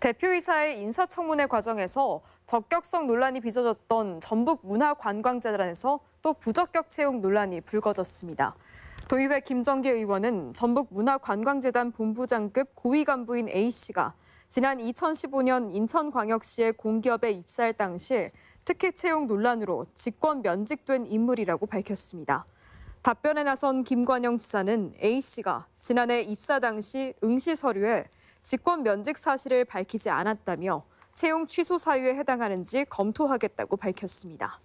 대표이사의 인사청문회 과정에서 적격성 논란이 빚어졌던 전북 문화관광재단에서 또 부적격 채용 논란이 불거졌습니다. 도의회 김정기 의원은 전북 문화관광재단 본부장급 고위 간부인 A씨가 지난 2015년 인천광역시의 공기업에 입사할 당시 특혜 채용 논란으로 직권 면직된 인물이라고 밝혔습니다. 답변에 나선 김관영 지사는 A씨가 지난해 입사 당시 응시 서류에 직권 면직 사실을 밝히지 않았다며 채용 취소 사유에 해당하는지 검토하겠다고 밝혔습니다.